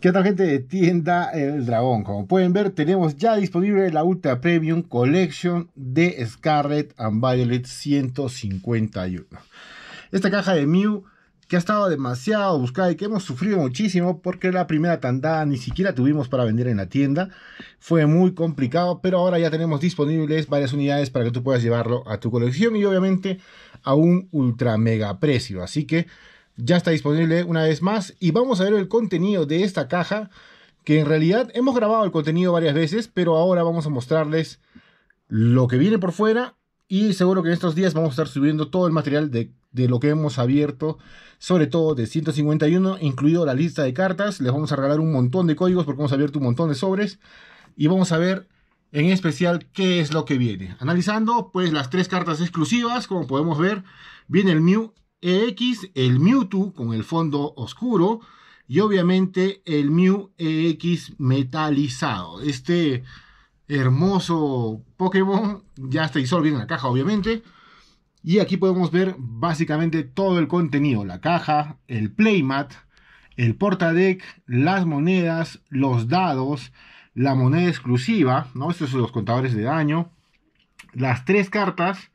¿Qué tal gente de Tienda El Dragón? Como pueden ver, tenemos ya disponible la Ultra Premium Collection de Scarlet and Violet 151. Esta caja de Mew que ha estado demasiado buscada y que hemos sufrido muchísimo porque la primera tandada ni siquiera tuvimos para vender en la tienda. Fue muy complicado, pero ahora ya tenemos disponibles varias unidades para que tú puedas llevarlo a tu colección y obviamente a un ultra mega precio. Así que ya está disponible una vez más y vamos a ver el contenido de esta caja que en realidad hemos grabado el contenido varias veces, pero ahora vamos a mostrarles lo que viene por fuera y seguro que en estos días vamos a estar subiendo todo el material de, lo que hemos abierto, sobre todo de 151, incluido la lista de cartas. Les vamos a regalar un montón de códigos porque hemos abierto un montón de sobres. Y vamos a ver en especial qué es lo que viene. Analizando pues las tres cartas exclusivas, como podemos ver, viene el Mew EX, el Mewtwo con el fondo oscuro y obviamente el Mew EX metalizado. Este hermoso Pokémon ya está disolviendo en la caja, obviamente. Y aquí podemos ver básicamente todo el contenido: la caja, el playmat, el portadeck, las monedas, los dados, la moneda exclusiva, ¿no? Estos son los contadores de daño, las tres cartas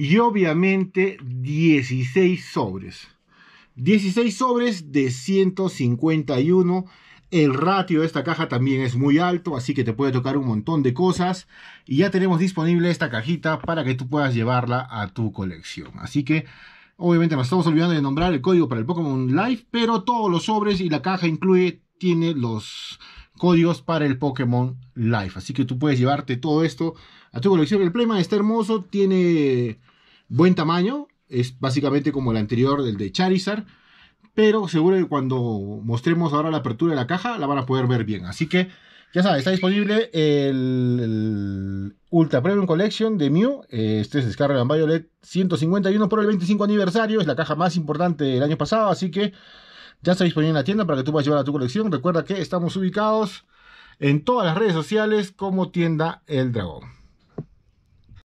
y obviamente 16 sobres. 16 sobres de 151. El ratio de esta caja también es muy alto, así que te puede tocar un montón de cosas. Y ya tenemos disponible esta cajita para que tú puedas llevarla a tu colección. Así que, obviamente nos estamos olvidando de nombrar el código para el Pokémon Live, pero todos los sobres y la caja incluye, tiene los códigos para el Pokémon Live. Así que tú puedes llevarte todo esto a tu colección. El Playman está hermoso, tiene Buen tamaño, es básicamente como el anterior del de Charizard, pero seguro que cuando mostremos ahora la apertura de la caja la van a poder ver bien. Así que ya sabes, está disponible el, Ultra Premium Collection de Mew. Este es descarga en Violet 151 por el 25 aniversario. Es la caja más importante del año pasado, así que ya está disponible en la tienda para que tú puedas llevar a tu colección. Recuerda que estamos ubicados en todas las redes sociales como tienda El Dragón.